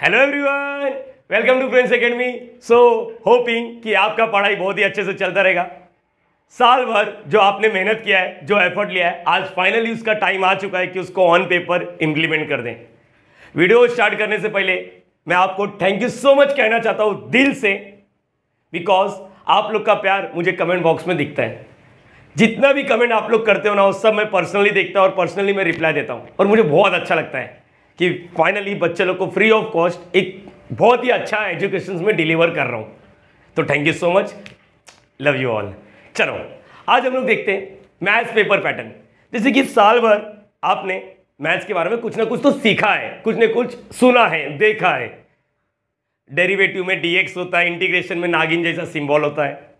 hello everyone welcome to Friends Academy so hoping कि आपका पढ़ाई बहुत ही अच्छे से चलता रहेगा साल भर जो आपने मेहनत किया है जो एफर्ट लिया है आज फाइनली उसका टाइम आ चुका है कि उसको ऑन पेपर इम्प्लीमेंट कर दें वीडियो स्टार्ट करने से पहले मैं आपको थैंक यू सो मच कहना चाहता हूँ दिल से बिकॉज आप लोग का प्यार मुझे कमेंट बॉक्स में दिखता है जितना भी कमेंट आप लोग करते हो ना उस सब मैं पर्सनली देखता हूँ और पर्सनली मैं रिप्लाई देता हूँ और मुझे बहुत अच्छा लगता है कि फाइनली बच्चे लोग को फ्री ऑफ कॉस्ट एक बहुत ही अच्छा एजुकेशन में डिलीवर कर रहा हूँ तो thank you so much love you all चलो आज हम लोग देखते हैं मैथ्स पेपर पैटर्न जैसे कि साल भर आपने मैथ्स के बारे में कुछ ना कुछ तो सीखा है कुछ ना कुछ सुना है देखा है डेरिवेटिव में डीएक्स होता है इंटीग्रेशन में नागिन जैसा सिंबल होता है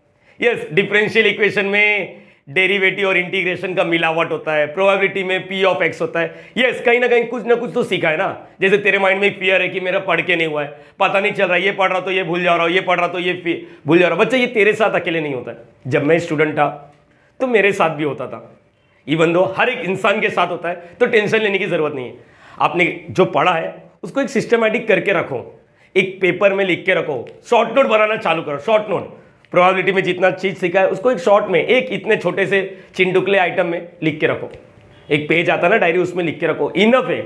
यस डिफरेंशियल इक्वेशन में डेरिवेटिव और इंटीग्रेशन का मिलावट होता है प्रोबेबिलिटी में पी ऑफ एक्स होता है यस कहीं ना कहीं कुछ ना कुछ तो सीखा है ना जैसे तेरे माइंड में फियर है कि मेरा पढ़ के नहीं हुआ है पता नहीं चल रहा है ये पढ़ रहा तो ये भूल जा रहा हूँ ये पढ़ रहा तो ये भूल जा रहा हूँ बच्चा ये तेरे साथ अकेले नहीं होता है जब मैं स्टूडेंट था तो मेरे साथ भी होता था इवन दो हर एक इंसान के साथ होता है तो टेंशन लेने की ज़रूरत नहीं है आपने जो पढ़ा है उसको एक सिस्टमेटिक करके रखो एक पेपर में लिख के रखो शॉर्ट नोट बनाना चालू करो शॉर्ट नोट प्रोबेबिलिटी में जितना चीज़ सीखा है उसको एक शॉर्ट में एक इतने छोटे से चिंडुकले आइटम में लिख के रखो एक पेज आता ना डायरी उसमें लिख के रखो इनफ है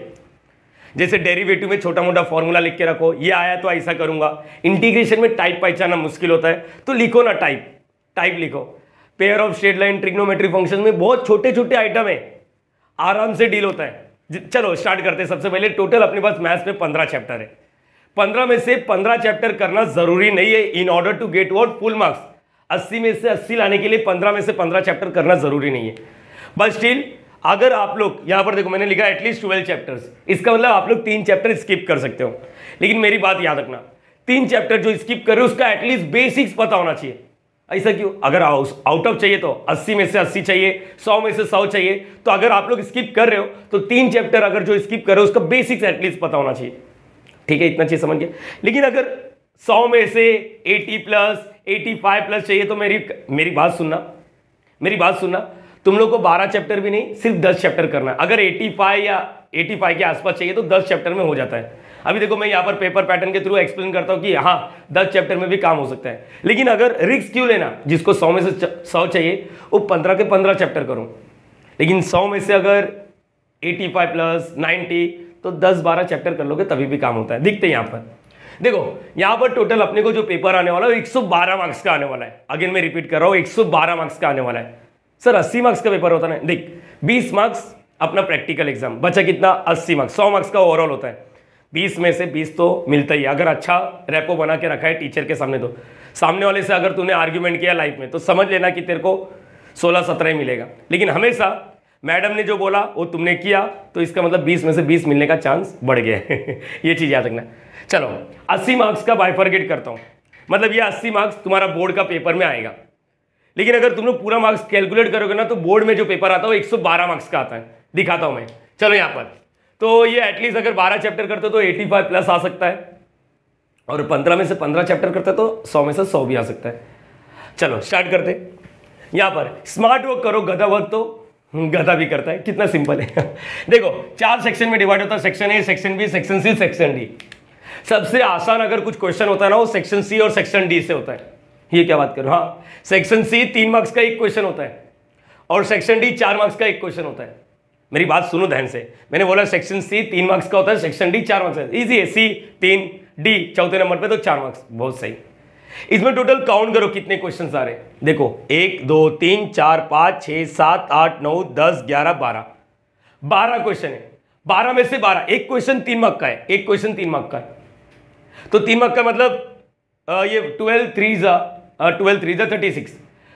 जैसे डेरिवेटिव में छोटा मोटा फॉर्मूला लिख के रखो ये आया तो ऐसा करूंगा इंटीग्रेशन में टाइप पहचाना मुश्किल होता है तो लिखो ना टाइप टाइप लिखो pair of state line trigonometry function में बहुत छोटे छोटे आइटम है आराम से डील होता है चलो स्टार्ट करते हैं सबसे पहले टोटल अपने पास मैथ्स में पंद्रह चैप्टर है पंद्रह में से पंद्रह चैप्टर करना जरूरी नहीं है in order to get what full marks अस्सी में से अस्सी लाने के लिए पंद्रह में से पंद्रह चैप्टर करना जरूरी नहीं है बट स्टिल अगर आप लोग यहां पर देखो मैंने लिखा एटलीस्ट ट्वेल्व चैप्टर्स इसका मतलब आप लोग तीन चैप्टर स्किप कर सकते हो लेकिन मेरी बात याद रखना तीन चैप्टर जो स्किप कर रहे हो उसका एटलीस्ट बेसिक्स पता होना चाहिए ऐसा क्यों अगर आउट ऑफ चाहिए तो 80 में से 80 चाहिए 100 में से 100 चाहिए तो अगर आप लोग स्किप कर रहे हो तो तीन चैप्टर अगर जो स्किप कर रहे हो उसका बेसिक्स एटलीस्ट पता होना चाहिए ठीक है इतना चीज समझ गया लेकिन अगर सौ में से eighty plus eighty five plus चाहिए तो मेरी मेरी बात सुनना मेरी बात सुनना तुम लोग को बारह चैप्टर भी नहीं सिर्फ दस चैप्टर करना है अगर एटी फाइव या एटी फाइव के आसपास चाहिए तो दस चैप्टर में हो जाता है अभी देखो मैं यहाँ पर पेपर पैटर्न के थ्रू एक्सप्लेन करता हूँ कि हाँ दस चैप्टर में भी काम हो सकता है लेकिन अगर रिक्स क्यों लेना जिसको सौ में से सौ चाहिए वो पंद्रह के पंद्रह चैप्टर करूँ लेकिन सौ में से अगर एटी फाइव प्लस नाइन्टी तो दस बारह चैप्टर कर लोगे तभी भी काम होता है दिखते हैं यहाँ पर देखो यहाँ पर टोटल अपने को जो पेपर आने वाला है वो 112 मार्क्स का आने वाला है अगेन मैं रिपीट कर रहा हूँ 112 मार्क्स का आने वाला है सर 80 मार्क्स का पेपर होता है देख 20 मार्क्स अपना प्रैक्टिकल एग्जाम बचा कितना 80 मार्क्स 100 मार्क्स का ओवरऑल होता है बीस में से बीस तो मिलता ही अगर अच्छा रेपो बना के रखा है टीचर के सामने तो सामने वाले से अगर तूने आर्ग्यूमेंट किया लाइफ में तो समझ लेना कि तेरे को सोलह सत्रह ही मिलेगा लेकिन हमेशा मैडम ने जो बोला वो तुमने किया तो इसका मतलब 20 में से 20 मिलने का चांस बढ़ गया ये चीज़ याद रखना चलो 80 मार्क्स का बाइफर्गेट करता हूँ मतलब ये 80 मार्क्स तुम्हारा बोर्ड का पेपर में आएगा लेकिन अगर तुम लोग पूरा मार्क्स कैलकुलेट करोगे ना तो बोर्ड में जो पेपर आता है वो 112 मार्क्स का आता है दिखाता हूँ मैं चलो यहाँ पर तो ये एटलीस्ट अगर 12 चैप्टर करते तो 85 प्लस आ सकता है और 15 में से 15 चैप्टर करते तो 100 में से 100 भी आ सकता है चलो स्टार्ट करते यहाँ पर स्मार्ट वर्क करो गधा वर्क तो गधा भी करता है कितना सिंपल है देखो चार सेक्शन में डिवाइड होता है section A section B section C section D सबसे आसान अगर कुछ क्वेश्चन होता है ना वो सेक्शन सी और सेक्शन डी से होता है ये क्या बात करूँ हाँ सेक्शन सी तीन मार्क्स का एक क्वेश्चन होता है और सेक्शन डी चार मार्क्स का एक क्वेश्चन होता है मेरी बात सुनो ध्यान से मैंने बोला सेक्शन सी तीन मार्क्स का होता है सेक्शन डी चार मार्क्स का है सी तीन डी चौथे नंबर पे तो चार मार्क्स बहुत सही इसमें टोटल काउंट करो कितने क्वेश्चन आ रहे देखो एक दो तीन चार पांच छह सात आठ नौ दस ग्यारह बारह बारह क्वेश्चन है बारह में से बारह एक क्वेश्चन तीन मक का है एक क्वेश्चन तीन मक का है तो तीन मक का मतलब ये ट्वेल्व थ्री जा ट्वेल्व थ्री जा थर्टी सिक्स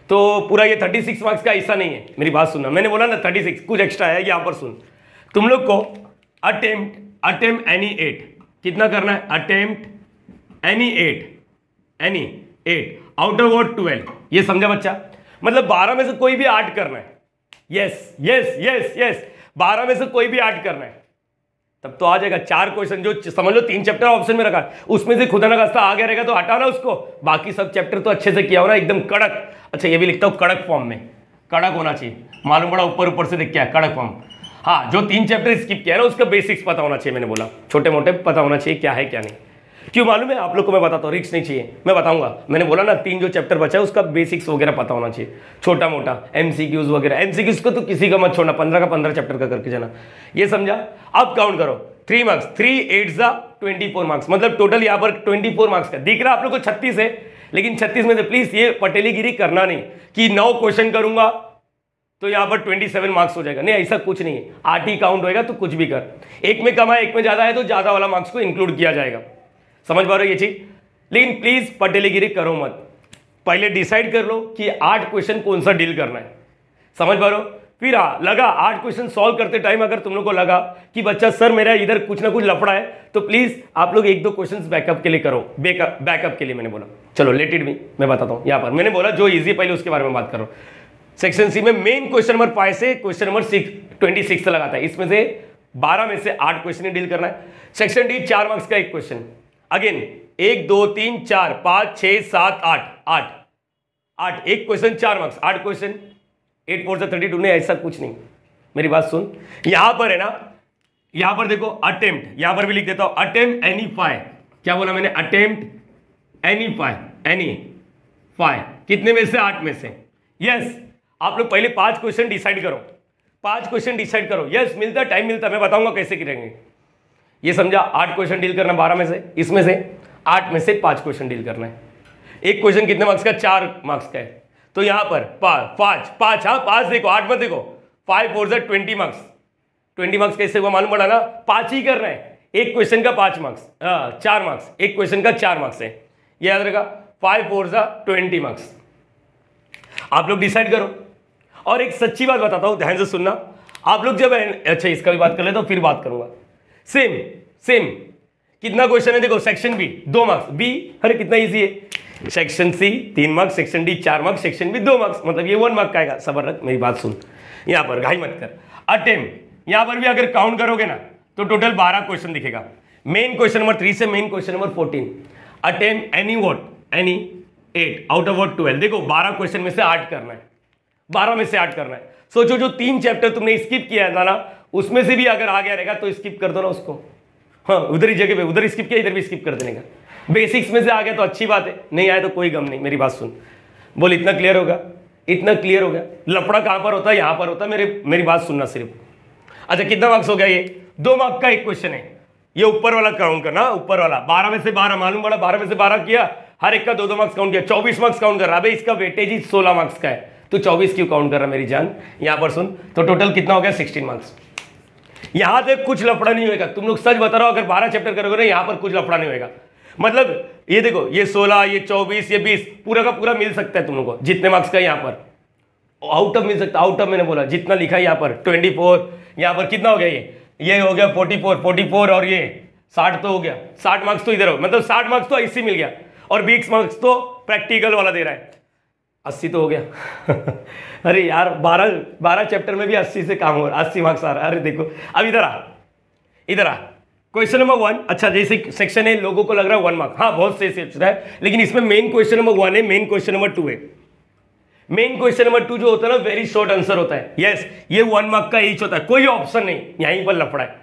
तो पूरा ये थर्टी सिक्स मार्क्स का ऐसा नहीं है मेरी बात सुनना मैंने बोला ना थर्टी सिक्स कुछ एक्स्ट्रा है यहाँ पर सुन तुम लोग को अटेम्प्ट अटेम्प्ट एनी एट कितना करना है attempt any eight any eight out of word twelve ये समझा बच्चा मतलब बारह में से कोई भी आर्ट करना है यस यस यस यस बारह में से कोई भी आठ करना है तब तो आ जाएगा चार क्वेश्चन जो समझ लो तीन चैप्टर ऑप्शन में रखा उसमें से खुदा ना आगे रहेगा तो हटाना उसको बाकी सब चैप्टर तो अच्छे से किया हो ना एकदम कड़क अच्छा ये भी लिखता हूँ कड़क फॉर्म में कड़क होना चाहिए मालूम पड़ा ऊपर ऊपर से देख क्या कड़क फॉर्म हाँ जो तीन चैप्टर स्किप किया ना उसका बेसिक्स पता होना चाहिए मैंने बोला छोटे मोटे पता होना चाहिए क्या है क्या नहीं क्यों मालूम है आप लोग को मैं बताता हूँ रिक्स नहीं चाहिए मैं बताऊंगा मैंने बोला ना तीन जो चैप्टर बचा है उसका बेसिक्स वगैरह पता होना चाहिए छोटा मोटा एम वगैरह एम को तो किसी का मत छोड़ना पंद्रह का पंद्रह चैप्टर का करके जाना ये समझा अब काउंट करो थ्री मार्क्स थ्री एट जा ट्वेंटी फोर मार्क्स मतलब टोटल यहाँ पर ट्वेंटी फोर मार्क्स का दिख रहा आप लोग को छत्तीस है लेकिन छत्तीस में से प्लीज ये पटेलीगिरी करना नहीं कि नौ क्वेश्चन करूंगा तो यहाँ पर 27 मार्क्स हो जाएगा नहीं ऐसा कुछ नहीं है आठ ही काउंट होएगा तो कुछ भी कर एक में कम है एक में ज़्यादा है तो ज़्यादा वाला मार्क्स को इंक्लूड किया जाएगा समझ पा रहे हो ये चीज लेकिन प्लीज़ पटेलीगिरी करो मत पहले डिसाइड कर लो कि आठ क्वेश्चन कौन सा डील करना है समझ पा रहे हो फिर आ, लगा आठ क्वेश्चन सॉल्व करते टाइम अगर तुम लोग को लगा कि बच्चा सर मेरा इधर कुछ ना कुछ लफड़ा है तो प्लीज़ आप लोग एक दो क्वेश्चन बैकअप के लिए करो बैकअप बैकअप के लिए मैंने बोला चलो लेटेड भी मैं बताता हूँ यहाँ पर मैंने बोला जो इजी पहले उसके बारे में बात करो सेक्शन सी में मेन क्वेश्चन नंबर फाइव से question number six twenty six लगाता है इसमें से बारह में से आठ क्वेश्चन डील करना है सेक्शन डी चार मार्क्स का एक क्वेश्चन अगेन एक दो तीन चार पांच छह सात आठ आठ आठ एक क्वेश्चन चार मार्क्स आठ क्वेश्चन एट फोर से थर्टी टू नहीं ऐसा कुछ नहीं मेरी बात सुन यहां पर है ना यहां पर देखो अटेम्प्ट यहां पर भी लिख देता हूं अटेम्प्ट एनी फाइव क्या बोला मैंने attempt any five any five कितने में से आठ में से यस yes, आप लोग पहले पांच क्वेश्चन डिसाइड करो पांच क्वेश्चन डिसाइड करो यस yes, मिलता टाइम मिलता मैं बताऊंगा कैसे करेंगे ये समझा आठ क्वेश्चन डील करना बारह में से इसमें से आठ में से पांच क्वेश्चन डील करना है एक क्वेश्चन कितने मार्क्स का चार मार्क्स का है तो यहां पर पांच पांच हाँ पांच देखो आठ मत देखो फाइव फोर जै ट्वेंटी मार्क्स ट्वेंटी मार्क्स कैसे हुआ मालूम पड़ा ना पांच ही करना है एक क्वेश्चन का पांच मार्क्स हाँ चार मार्क्स एक क्वेश्चन का चार मार्क्स है याद रखा फाइव फोर जै ट्वेंटी मार्क्स आप लोग डिसाइड करो और एक सच्ची बात बताता हूँ ध्यान से सुनना आप लोग जब अच्छा इसका भी बात कर ले तो फिर बात करूंगा सेम सेम कितना क्वेश्चन है देखो सेक्शन बी दो मार्क्स बी अरे कितना इजी है सेक्शन सी तीन मार्क्स सेक्शन डी चार मार्क्स सेक्शन बी दो मार्क्स मतलब ये वन मार्क का आएगा सबर रख मेरी बात सुन यहां पर घाई मत कर अटेम यहां पर भी अगर काउंट करोगे ना तो टोटल बारह क्वेश्चन दिखेगा मेन क्वेश्चन नंबर थ्री से main question number fourteen attempt any what any eight out of what twelve देखो बारह क्वेश्चन में से आठ करना है बारह में से आठ करना है सोचो जो तीन चैप्टर तुमने स्किप किया है ना उसमें से भी अगर आ गया रहेगा तो स्किप कर दो ना उसको हाँ उधर ही जगह पे उधर स्किप किया इधर भी स्किप कर देने का बेसिक्स में से आ गया तो अच्छी बात है नहीं आया तो कोई गम नहीं मेरी बात सुन बोल इतना क्लियर होगा इतना क्लियर हो गया लफड़ा कहां पर होता है यहां पर होता है मेरे मेरी बात सुनना सिर्फ अच्छा कितना मार्क्स हो गया ये दो मार्क का एक क्वेश्चन है ये ऊपर वाला काउंट करना ऊपर वाला बारह में से बारह मालूम बड़ा बारह में से बारह किया हर एक का दो दो मार्क्स काउंट किया चौबीस मार्क्स काउंट कर रहा है इसका वेटेज ही सोलह मार्क्स का है तो चौबीस क्यों काउंट कर रहा मेरी जान यहां पर सुन तो टोटल कितना हो गया सिक्सटीन मार्क्स यहां से कुछ लफड़ा नहीं होगा तुम लोग सच बता रहा हो अगर बारह चैप्टर करोगे ना यहां पर कुछ लफड़ा नहीं होगा मतलब ये देखो ये सोलह ये चौबीस ये बीस पूरा का पूरा मिल सकता है तुम लोग को जितने मार्क्स का यहां पर आउट ऑफ मिल सकता है आउट ऑफ मैंने बोला जितना लिखा है यहां पर ट्वेंटी फोर यहां पर कितना हो गया ये ये हो गया फोर्टी फोर फोर्टी फोर और ये साठ तो हो गया साठ मार्क्स तो इधर हो मतलब साठ मार्क्स तो ऐसे मिल गया और बीस मार्क्स तो प्रैक्टिकल वाला दे रहा है अस्सी तो हो गया अरे यार बारह बारह चैप्टर में भी अस्सी से काम हो रहा अस्सी मार्क्स आ रहा है अरे देखो अब इधर आ इधर आ क्वेश्चन नंबर वन अच्छा जैसे सेक्शन है लोगों को लग रहा है वन मार्क हाँ बहुत सही सेक्शन अच्छा है लेकिन इसमें मेन क्वेश्चन नंबर वन है मेन क्वेश्चन नंबर टू है मेन क्वेश्चन नंबर टू जो होता है ना वेरी शॉर्ट आंसर होता है यस yes, ये वन मार्क का एच होता है कोई ऑप्शन नहीं यहीं पर लफड़ा है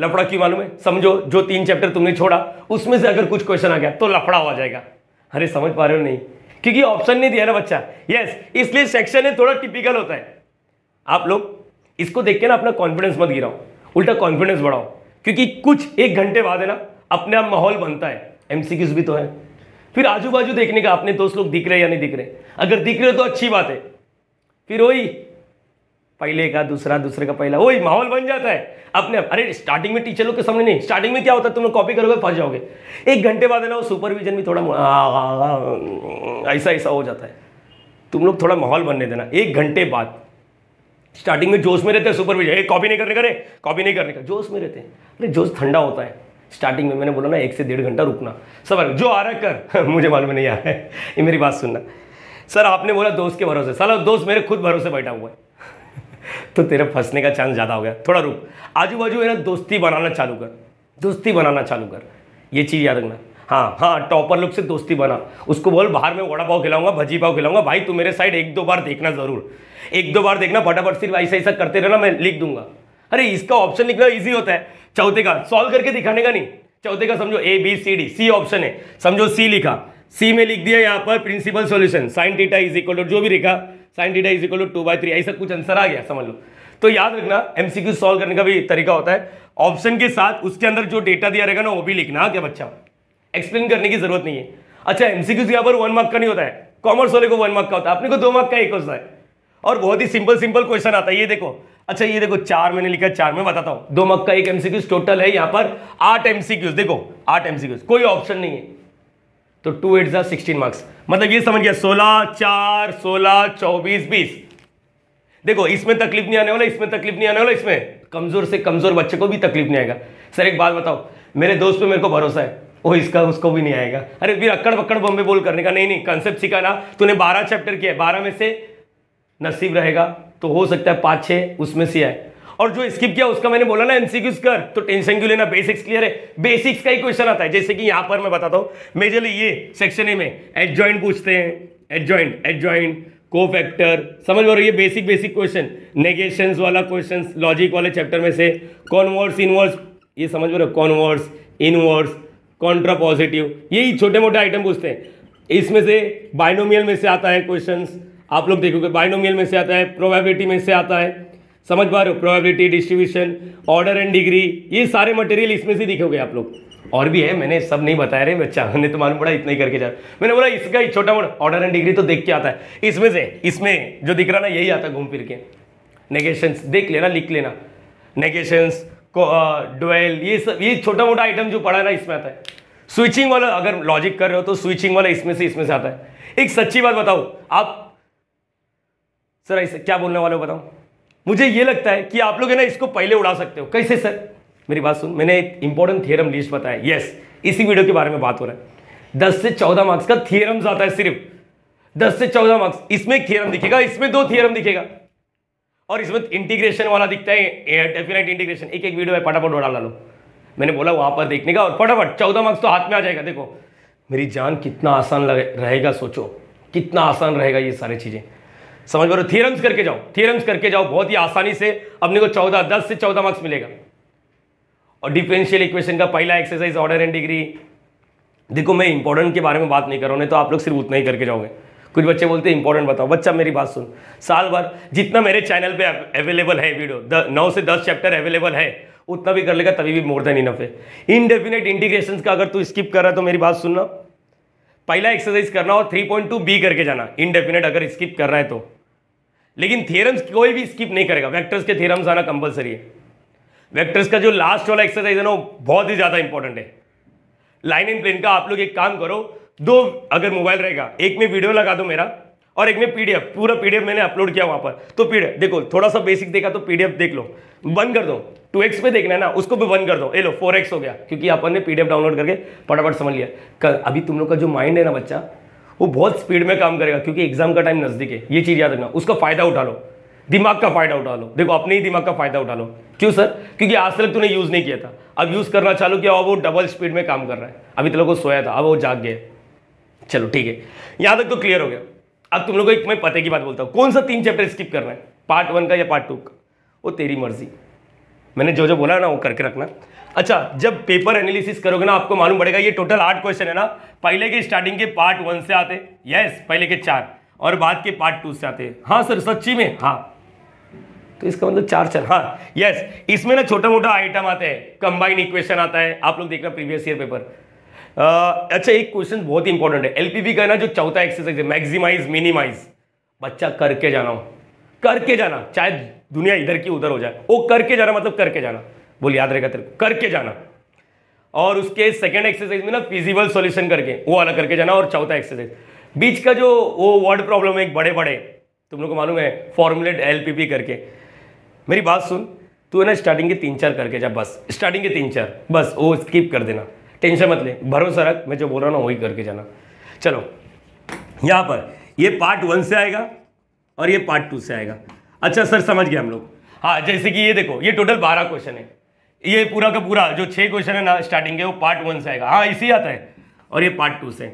लफड़ा क्यों मालूम है समझो जो तीन चैप्टर तुमने छोड़ा उसमें से अगर कुछ क्वेश्चन आ गया तो लफड़ा हो जाएगा अरे समझ पा रहे हो नहीं क्योंकि ऑप्शन नहीं दिया ना बच्चा यस इसलिए सेक्शन है थोड़ा टिपिकल होता है आप लोग इसको देख के ना अपना कॉन्फिडेंस मत गिराओ उल्टा कॉन्फिडेंस बढ़ाओ क्योंकि कुछ एक घंटे बाद है ना अपने आप माहौल बनता है एम भी तो है फिर आजू बाजू देखने का अपने दोस्त लोग दिख रहे हैं या नहीं दिख रहे अगर दिख रहे हो तो अच्छी बात है फिर वही पहले का दूसरा दूसरे का पहला वही माहौल बन जाता है अपने अरे स्टार्टिंग में टीचर लोग के सामने नहीं स्टार्टिंग में क्या होता है तुम लोग कॉपी करोगे फंस जाओगे एक घंटे बाद है ना वो सुपरविजन भी थोड़ा ऐसा ऐसा हो जाता है तुम लोग थोड़ा माहौल बनने देना एक घंटे बाद स्टार्टिंग में जोश में रहते हैं सुपरविजन एक कॉपी नहीं करने का कॉपी नहीं करने का जोश में रहते हैं अरे जोश ठंडा होता है स्टार्टिंग में मैंने बोला ना एक से डेढ़ घंटा रुकना सब जो आ रहा कर मुझे मालूम नहीं आ रहा है ये मेरी बात सुनना सर आपने बोला दोस्त के भरोसे सर दोस्त मेरे खुद भरोसे बैठा हुआ है तो तेरे फंसने का चांस ज़्यादा हो गया थोड़ा रुक आजू बाजू है ना दोस्ती बनाना चालू कर दोस्ती बनाना चालू कर ये चीज़ याद रखना हाँ हाँ टॉपर लोग से दोस्ती बना उसको बोल बाहर में वड़ा पाव खिलाऊंगा भजी पाव खिलाऊंगा भाई तू मेरे साइड एक दो बार देखना ज़रूर एक दो बार देखना फटाफट सिर्फ ऐसा ऐसा करते रहना मैं लिख दूंगा अरे इसका ऑप्शन लिखना ईजी होता है चौथे का सॉल्व करके दिखाने का नहीं चौथे का समझो A B C D C option है समझो सी लिखा सी में लिख दिया यहाँ पर principal solution sine theta is equal to जो भी रेखा sine theta is equal to two by three ऐसा कुछ आंसर आ गया समझ लो तो याद रखना एमसीक्यू सॉल्व करने का भी तरीका होता है ऑप्शन के साथ उसके अंदर जो डेटा दिया रहेगा ना वो भी लिखना क्या बच्चा एक्सप्लेन करने की जरूरत नहीं है अच्छा एमसीक्यू यहाँ पर वन मार्क का नहीं होता है कॉमर्स वाले को वन मार्क का होता है अपने को दो मार्क का एक होता है और बहुत ही सिंपल सिंपल क्वेश्चन आता है ये देखो अच्छा ये देखो चार मैंने लिखा चार में बताता हूँ दो मार्क का एक एमसीक्यूज टोटल है यहाँ पर आठ एमसीक्यूज देखो आठ एमसीक्यूज कोई ऑप्शन नहीं है तो टू एट सिक्सटीन मार्क्स मतलब ये समझ गया सोलह चार सोलह चौबीस बीस देखो इसमें तकलीफ नहीं आने वाला इसमें तकलीफ नहीं आने वाला इसमें कमज़ोर से कमज़ोर बच्चे को भी तकलीफ नहीं आएगा सर एक बात बताओ मेरे दोस्त पे मेरे को भरोसा है वो इसका उसको भी नहीं आएगा अरे फिर अक्कड़ पक्कड़ बम्बे बोल करने का नहीं नहीं कंसेप्ट सिखाना तूने बारह चैप्टर किया बारह में से नसीब रहेगा तो हो सकता है पाँच छः उसमें से आए और जो स्किप किया उसका मैंने बोला ना एमसीक्यूज कर तो टेंशन क्यों लेना बेसिक्स क्लियर है बेसिक्स का ही क्वेश्चन आता है जैसे कि यहां पर मैं बताता हूं मेजरली ये सेक्शन ए में एड पूछते हैं एड ज्वाइंट एड ज्वाइंट को फैक्टर समझ पा ये बेसिक बेसिक क्वेश्चन नेगेशन वाला क्वेश्चन लॉजिक वाले चैप्टर में से कॉनवर्स इनवर्स ये समझ पा रहे कॉनवर्स इनवर्स कॉन्ट्रा पॉजिटिव यही छोटे मोटे आइटम पूछते हैं इसमें से बाइनोमियल में से आता है क्वेश्चंस आप लोग देखोगे बाइनोमियल में से आता है प्रोबेबिलिटी में से आता है समझ पा रहे हो probability distribution order and degree ये सारे मटेरियल इसमें से दिखोगे आप लोग और भी है मैंने सब नहीं बताया रे बच्चा मैंने तो मालूम पड़ा इतना ही करके जा मैंने बोला इसका ही छोटा मोटा ऑर्डर एंड डिग्री तो देख के आता है इसमें से इसमें जो दिख रहा ना यही आता घूम फिर के नेगेशंस देख लेना लिख लेना नेगेशंस डोल ये सब ये छोटा मोटा आइटम जो पड़ा है ना इसमें आता है स्विचिंग वाला अगर लॉजिक कर रहे हो तो स्विचिंग वाला इसमें से इसमें से आता है एक सच्ची बात बताओ आप सर ऐसे क्या बोलने वाले हो बताओ मुझे ये लगता है कि आप लोग है ना इसको पहले उड़ा सकते हो कैसे सर मेरी बात सुन मैंने एक इंपॉर्टेंट थियरम लिस्ट बताया यस इसी वीडियो के बारे में बात हो रहा है दस से चौदह मार्क्स का थियरम आता है सिर्फ दस से चौदह मार्क्स इसमें एक थियरम दिखेगा इसमें दो थियरम दिखेगा और इसमें इंटीग्रेशन वाला दिखता है डेफिनेट इंटीग्रेशन एक एक वीडियो है फटाफट उड़ा ला लो मैंने बोला वहां पर देखने का और फटाफट चौदह मार्क्स तो हाथ में आ जाएगा देखो मेरी जान कितना आसान रहेगा सोचो कितना आसान रहेगा ये सारी चीज़ें समझ पा रहे थियरम्स करके जाओ थियरम्स करके जाओ बहुत ही आसानी से अपने को चौदह दस से चौदह मार्क्स मिलेगा और डिफरेंशियल इक्वेशन का पहला एक्सरसाइज ऑर्डर एंड डिग्री देखो मैं इंपॉर्टेंट के बारे में बात नहीं कर रहा नहीं तो आप लोग सिर्फ उतना ही करके जाओगे कुछ बच्चे बोलते हैं इंपॉर्टेंट बताओ बच्चा मेरी बात सुन साल भर जितना मेरे चैनल पे अवेलेबल है वीडियो द, नौ से दस चैप्टर अवेलेबल है उतना भी कर लेगा तभी भी मोर देन इनफ है इनडेफिनेट इंटीग्रेशन का अगर तू स्किप कर रहा है तो मेरी बात सुनना पहला एक्सरसाइज करना और 3.2 बी करके जाना इनडेफिनेट अगर स्किप कर रहा है तो लेकिन थ्योरम्स कोई भी स्किप नहीं करेगा वेक्टर्स के थ्योरम्स आना कंपलसरी है वेक्टर्स का जो लास्ट वाला एक्सरसाइज है ना वो बहुत ही ज़्यादा इंपॉर्टेंट है लाइन एंड प्लेन का आप लोग एक काम करो दो अगर मोबाइल रहेगा एक में वीडियो लगा दो मेरा और एक में पीडीएफ पूरा पीडीएफ मैंने अपलोड किया वहाँ पर तो पीडीएफ देखो थोड़ा सा बेसिक देखा तो पीडीएफ देख लो बंद कर दो टू एक्स पे देखना है ना उसको भी बंद कर दो ये लो फोर एक्स हो गया क्योंकि अपन ने पीडीएफ डाउनलोड करके फटाफट समझ लिया कल अभी तुम लोग का जो माइंड है ना बच्चा वो बहुत स्पीड में काम करेगा क्योंकि एग्जाम का टाइम नज़दीक है ये चीज़ याद रखना उसका फ़ायदा उठा लो दिमाग का फ़ायदा उठा लो देखो अपने ही दिमाग का फ़ायदा उठा लो क्यों सर क्योंकि आज तक तूने यूज़ नहीं किया था अब यूज़ करना चालू किया और वो डबल स्पीड में काम कर रहा है अभी तुम लोग सोया था अब वो जाग गए चलो ठीक है यहाँ तक तो क्लियर हो गया अब तुम लोग को एक मैं पते की बात बोलता हूँ कौन सा तीन चैप्टर स्किप करना है पार्ट वन का या पार्ट टू का वो तेरी मर्जी मैंने जो जो बोला ना वो करके रखना अच्छा जब पेपर एनालिसिस करोगे ना आपको मालूम पड़ेगा ये टोटल आठ क्वेश्चन है ना पहले के स्टार्टिंग के पार्ट वन से आते यस पहले के चार और बाद के पार्ट टू से आते हाँ सर सच्ची में हाँ तो इसका मतलब चार चार हाँ यस इसमें ना छोटा मोटा आइटम आते हैं कंबाइन इक्वेशन आता है आप लोग देखना प्रीवियस ईयर पेपर आ, अच्छा एक क्वेश्चन बहुत इंपॉर्टेंट है एलपीपी का ना जो चौथा एक्सरसाइज है मैक्सिमाइज मिनिमाइज बच्चा करके जाना हो करके जाना चाहे दुनिया इधर की उधर हो जाए वो करके जाना मतलब करके जाना बोल याद रहेगा तेरे को करके जाना और उसके सेकेंड एक्सरसाइज में ना फिजिबल सॉल्यूशन करके वो अलग करके जाना और चौथा एक्सरसाइज बीच का जो वो वर्ड प्रॉब्लम है एक बड़े बड़े तुम लोग को मालूम है फॉर्मुलेट एल करके मेरी बात सुन तू है ना स्टार्टिंग के तीन चार करके जा बस स्टार्टिंग के तीन चार बस वो स्किप कर देना टेंशन मत ले भरोसा रख मैं जो बोल रहा हूँ ना वही करके जाना चलो यहाँ पर ये पार्ट वन से आएगा और ये पार्ट टू से आएगा अच्छा सर समझ गए हम लोग हाँ जैसे कि ये देखो ये टोटल बारह क्वेश्चन है ये पूरा का पूरा जो छः क्वेश्चन है ना स्टार्टिंग के वो पार्ट वन से आएगा हाँ इसी आता है और ये पार्ट टू से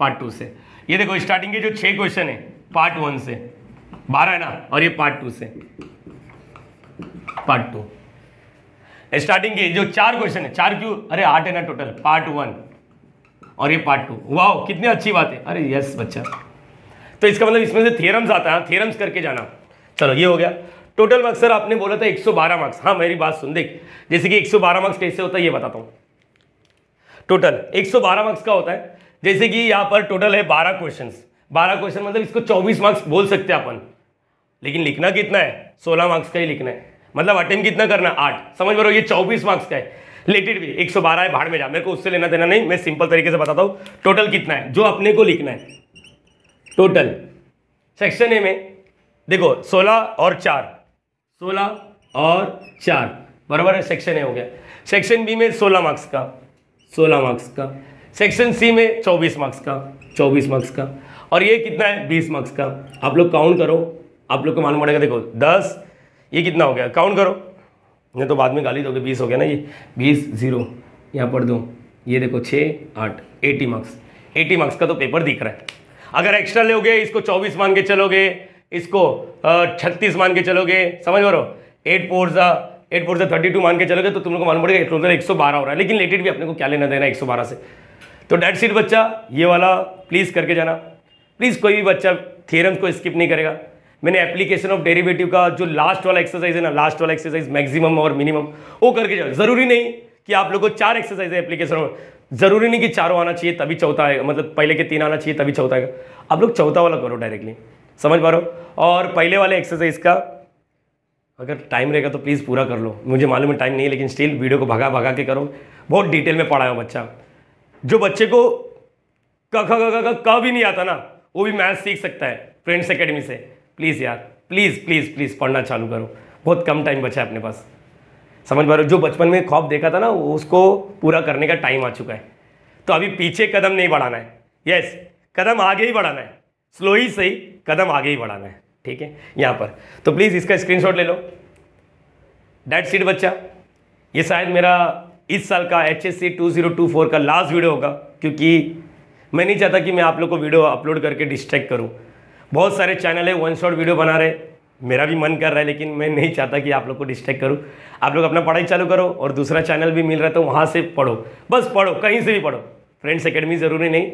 पार्ट टू से ये देखो स्टार्टिंग के जो छः क्वेश्चन है पार्ट वन से बारह है ना और ये पार्ट टू से पार्ट टू स्टार्टिंग के जो चार क्वेश्चन है चार क्यों अरे आठ है ना टोटल पार्ट वन और ये पार्ट टू वाह कितनी अच्छी बात है अरे यस बच्चा तो इसका मतलब इसमें से थियरम्स आता है थियरम्स करके जाना चलो ये हो गया टोटल मार्क्स सर आपने बोला था 112 मार्क्स हाँ मेरी बात सुन देख जैसे कि 112 मार्क्स कैसे होता है ये बताता हूँ टोटल 112 मार्क्स का होता है जैसे कि यहाँ पर टोटल है 12 क्वेश्चन 12 क्वेश्चन मतलब इसको 24 मार्क्स बोल सकते हैं अपन लेकिन लिखना कितना है 16 मार्क्स का ही लिखना है मतलब अटेंड कितना करना आठ समझ में ये चौबीस मार्क्स का है लेटेड भी एक सौ बारह है भाड़ में जा मेरे को उससे लेना देना नहीं मैं सिंपल तरीके से बताता हूँ टोटल कितना है जो अपने को लिखना है टोटल सेक्शन ए में देखो सोलह और चार सोलह और चार बराबर है सेक्शन ए हो गया सेक्शन बी में सोलह मार्क्स का सोलह मार्क्स का सेक्शन सी में चौबीस मार्क्स का चौबीस मार्क्स का और ये कितना है बीस मार्क्स का आप लोग काउंट करो आप लोग को मालूम पड़ेगा देखो दस ये कितना हो गया काउंट करो नहीं तो बाद में गाली दोगे बीस हो गया ना ये बीस जीरो यहाँ पर दो ये देखो छः आठ एटी मार्क्स एटी मार्क्स का तो पेपर दिख रहा है अगर एक्स्ट्रा लोगे इसको चौबीस मान के चलोगे इसको छत्तीस मान के चलोगे समझ पा एट फोर ज़ा एट फोर ज़ा थर्टी टू मान के चलोगे तो तुम लोग को मालूम पड़ेगा टोटल एक सौ बारह हो रहा है लेकिन लेटेड भी अपने को क्या लेना देना एक सौ बारह से तो डेट सीट बच्चा ये वाला प्लीज़ करके जाना प्लीज़ कोई भी बच्चा थियरम्स को स्किप नहीं करेगा मैंने एप्लीकेशन ऑफ डेरिवेटिव का जो लास्ट वाला एक्सरसाइज है ना लास्ट वाला एक्सरसाइज मैक्सिमम और मिनिमम वो करके जाओ जरूरी नहीं कि आप लोग को चार एक्सरसाइज है एप्लीकेशन ज़रूरी नहीं कि चारों आना चाहिए तभी चौथा आएगा मतलब पहले के तीन आना चाहिए तभी चौथा आएगा अब लोग चौथा वाला करो डायरेक्टली समझ पा रहे हो और पहले वाले एक्सरसाइज का अगर टाइम रहेगा तो प्लीज़ पूरा कर लो मुझे मालूम है टाइम नहीं है लेकिन स्टिल वीडियो को भगा भगा के करो बहुत डिटेल में पढ़ाया बच्चा जो बच्चे को क ख ग क भी नहीं आता ना वो भी मैथ सीख सकता है फ्रेंड्स अकेडमी से प्लीज़ यार प्लीज़ प्लीज़ प्लीज़ पढ़ना चालू करो बहुत कम टाइम बचा है अपने पास समझ पा रहे हो जो बचपन में खौफ देखा था ना उसको पूरा करने का टाइम आ चुका है तो अभी पीछे कदम नहीं बढ़ाना है यस कदम आगे ही बढ़ाना है स्लो ही सही कदम आगे ही बढ़ाना है ठीक है यहाँ पर तो प्लीज़ इसका स्क्रीनशॉट ले लो डेट सीट बच्चा ये शायद मेरा इस साल का HSC two zero two four टू फोर का लास्ट वीडियो होगा क्योंकि मैं नहीं चाहता कि मैं आप लोग को वीडियो अपलोड करके डिस्ट्रैक्ट करूँ बहुत सारे चैनल है वन शॉट वीडियो बना रहे मेरा भी मन कर रहा है लेकिन मैं नहीं चाहता कि आप लोग को डिस्ट्रैक्ट करूँ आप लोग अपना पढ़ाई चालू करो और दूसरा चैनल भी मिल रहा तो वहाँ से पढ़ो बस पढ़ो कहीं से भी पढ़ो फ्रेंड्स अकेडमी ज़रूरी नहीं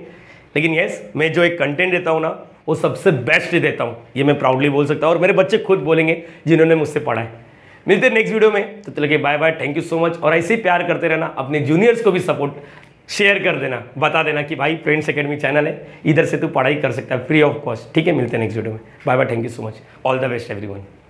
लेकिन येस मैं जो एक कंटेंट देता हूँ ना वो सबसे बेस्ट देता हूँ ये मैं प्राउडली बोल सकता हूँ और मेरे बच्चे खुद बोलेंगे जिन्होंने मुझसे पढ़ा है मिलते हैं नेक्स्ट वीडियो में तो चलिए bye bye thank you so much और ऐसे ही प्यार करते रहना अपने जूनियर्स को भी सपोर्ट शेयर कर देना बता देना कि भाई फ्रेंड्स अकेडमी चैनल है इधर से तू पढ़ाई कर सकता है फ्री ऑफ कॉस्ट ठीक है मिलते हैं नेक्स्ट वीडियो में bye bye thank you so much all the best everyone